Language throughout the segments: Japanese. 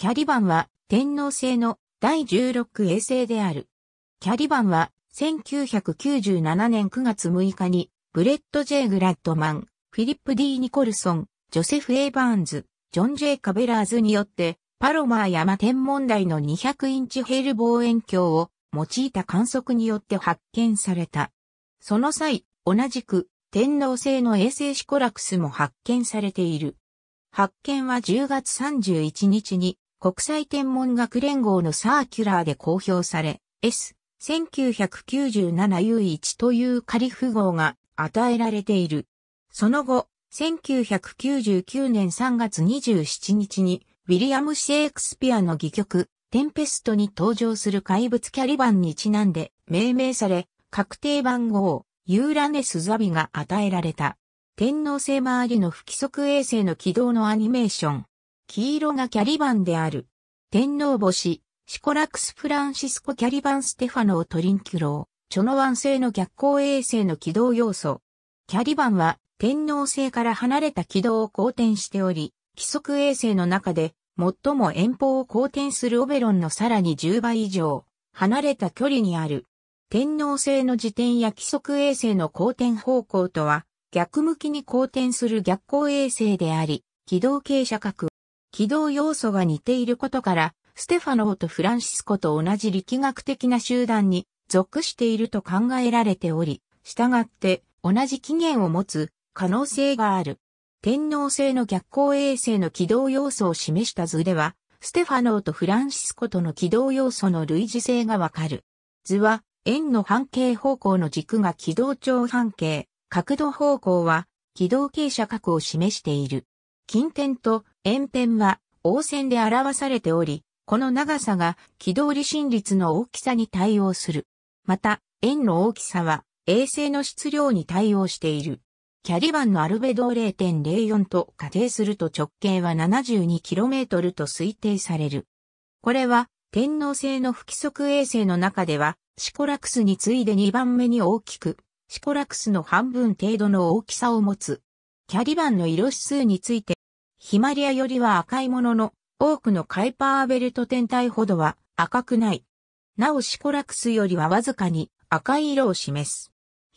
キャリバンは天皇制の第16衛星である。キャリバンは1997年9月6日にブレッド・ジェイ・グラッドマン、フィリップ・ D・ ニコルソン、ジョセフ・エイ・バーンズ、ジョン・ジェイ・カベラーズによってパロマー山天文台の200インチヘル望遠鏡を用いた観測によって発見された。その際、同じく天皇制の衛星シコラクスも発見されている。発見は10月31日に国際天文学連合のサーキュラーで公表され、S、1997U1 という仮符号が与えられている。その後、1999年3月27日に、ウィリアム・シェイクスピアの戯曲、テンペストに登場する怪物キャリバンにちなんで命名され、確定番号、ユーラネス・ザビが与えられた。天皇星周りの不規則衛星の軌道のアニメーション、黄色がキャリバンである。天皇星、シコラクス・フランシスコ・キャリバン・ステファノー・トリンキュロー、チョノワン星の逆光衛星の軌道要素。キャリバンは天皇星から離れた軌道を公転しており、規則衛星の中で最も遠方を公転するオベロンのさらに10倍以上離れた距離にある。天皇星の時点や規則衛星の公転方向とは逆向きに公転する逆光衛星であり、軌道傾斜角軌道要素が似ていることから、ステファノーとフランシスコと同じ力学的な集団に属していると考えられており、従って同じ起源を持つ可能性がある。天皇星の逆光衛星の軌道要素を示した図では、ステファノーとフランシスコとの軌道要素の類似性がわかる。図は、円の半径方向の軸が軌道長半径、角度方向は軌道傾斜角を示している。近点と円辺は応線で表されており、この長さが軌道離心率の大きさに対応する。また、円の大きさは衛星の質量に対応している。キャリバンのアルベドを0.04と仮定すると直径は 72km と推定される。これは天皇星の不規則衛星の中ではシコラクスに次いで2番目に大きく、シコラクスの半分程度の大きさを持つ。キャリバンの色指数についてヒマリアよりは赤いものの、多くのカイパーベルト天体ほどは赤くない。なおシコラクスよりはわずかに赤い色を示す。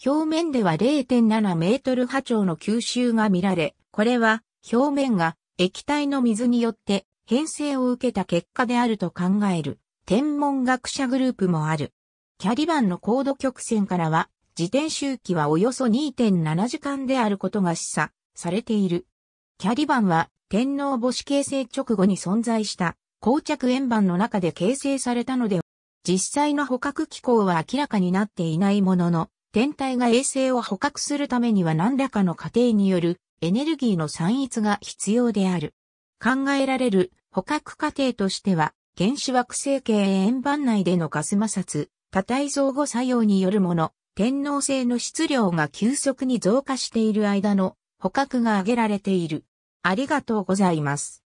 表面では0.7メートル波長の吸収が見られ、これは表面が液体の水によって変性を受けた結果であると考える天文学者グループもある。キャリバンの高度曲線からは自転周期はおよそ2.7時間であることが示唆されている。キャリバンは天皇母子形成直後に存在した膠着円盤の中で形成されたので、実際の捕獲機構は明らかになっていないものの、天体が衛星を捕獲するためには何らかの過程によるエネルギーの散逸が必要である。考えられる捕獲過程としては、原子惑星系円盤内でのガス摩擦、多体相互作用によるもの、天皇星の質量が急速に増加している間の捕獲が挙げられている。ありがとうございます。